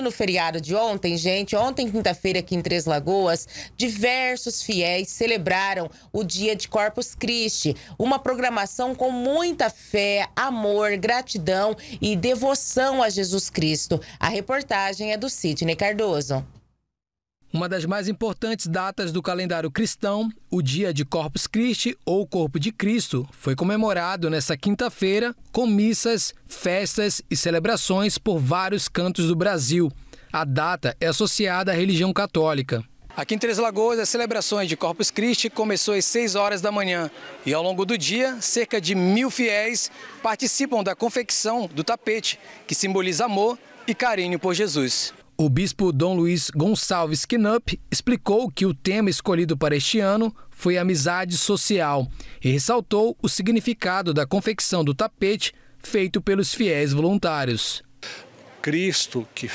no feriado de ontem, gente, ontem, quinta-feira, aqui em Três Lagoas, diversos fiéis celebraram o dia de Corpus Christi. Uma programação com muita fé, amor, gratidão e devoção a Jesus Cristo. A reportagem é do Sidney Cardoso. Uma das mais importantes datas do calendário cristão, o dia de Corpus Christi ou Corpo de Cristo, foi comemorado nesta quinta-feira com missas, festas e celebrações por vários cantos do Brasil. A data é associada à religião católica. Aqui em Três Lagoas, as celebrações de Corpus Christi começou às 6 horas da manhã e ao longo do dia, cerca de mil fiéis participam da confecção do tapete, que simboliza amor e carinho por Jesus. O bispo Dom Luiz Gonçalves Knupp explicou que o tema escolhido para este ano foi amizade social e ressaltou o significado da confecção do tapete feito pelos fiéis voluntários. Cristo, que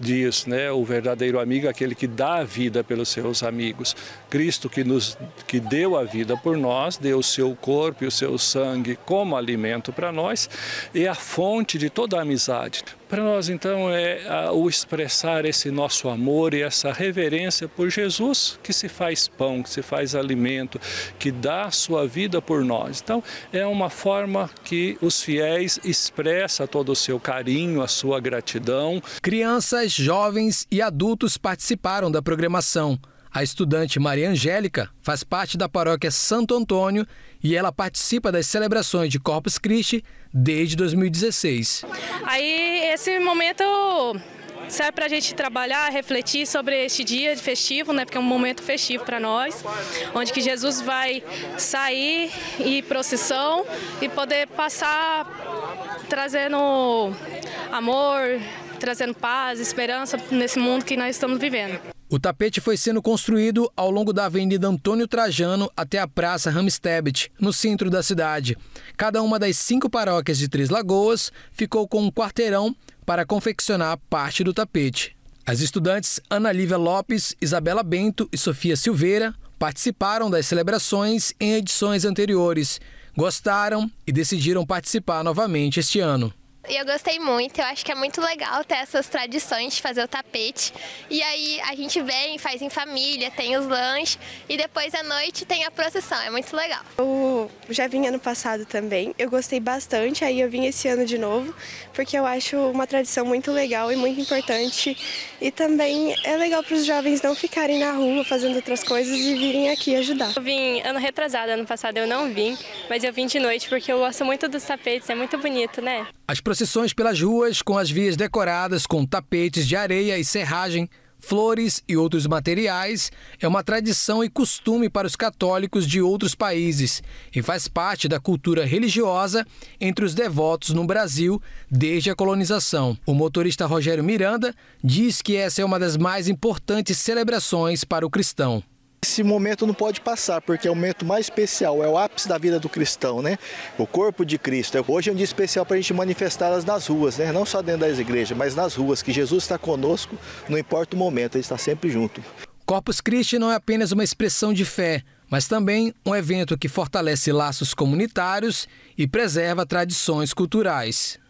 diz, né, o verdadeiro amigo é aquele que dá a vida pelos seus amigos. Cristo que nos que deu a vida por nós, deu o seu corpo e o seu sangue como alimento para nós, é a fonte de toda a amizade. Para nós então é a, o expressar esse nosso amor e essa reverência por Jesus, que se faz pão, que se faz alimento, que dá a sua vida por nós. Então, é uma forma que os fiéis expressa todo o seu carinho, a sua gratidão. Criança Crianças, jovens e adultos participaram da programação. A estudante Maria Angélica faz parte da paróquia Santo Antônio e ela participa das celebrações de Corpus Christi desde 2016. Aí esse momento serve para a gente trabalhar, refletir sobre este dia de festivo, né? Porque é um momento festivo para nós, onde que Jesus vai sair e procissão e poder passar trazendo amor, trazendo paz, esperança nesse mundo que nós estamos vivendo. O tapete foi sendo construído ao longo da Avenida Antônio Trajano até a Praça Ramstebet, no centro da cidade. Cada uma das cinco paróquias de Três Lagoas ficou com um quarteirão para confeccionar parte do tapete. As estudantes Ana Lívia Lopes, Isabela Bento e Sofia Silveira participaram das celebrações em edições anteriores, gostaram e decidiram participar novamente este ano. E eu gostei muito, eu acho que é muito legal ter essas tradições de fazer o tapete. E aí a gente vem, faz em família, tem os lanches e depois à noite tem a procissão, é muito legal eu já vim ano passado também. Eu gostei bastante, aí eu vim esse ano de novo, porque eu acho uma tradição muito legal e muito importante. E também é legal para os jovens não ficarem na rua fazendo outras coisas e virem aqui ajudar. Eu vim ano retrasado, ano passado eu não vim, mas eu vim de noite porque eu gosto muito dos tapetes, é muito bonito, né? As procissões pelas ruas, com as vias decoradas com tapetes de areia e serragem, flores e outros materiais é uma tradição e costume para os católicos de outros países e faz parte da cultura religiosa entre os devotos no Brasil desde a colonização. O motorista Rogério Miranda diz que essa é uma das mais importantes celebrações para o cristão esse momento não pode passar, porque é o momento mais especial, é o ápice da vida do cristão, né? O corpo de Cristo. Hoje é um dia especial para a gente manifestá-las nas ruas, né? Não só dentro das igrejas, mas nas ruas, que Jesus está conosco, não importa o momento, ele está sempre junto. Corpus Christi não é apenas uma expressão de fé, mas também um evento que fortalece laços comunitários e preserva tradições culturais.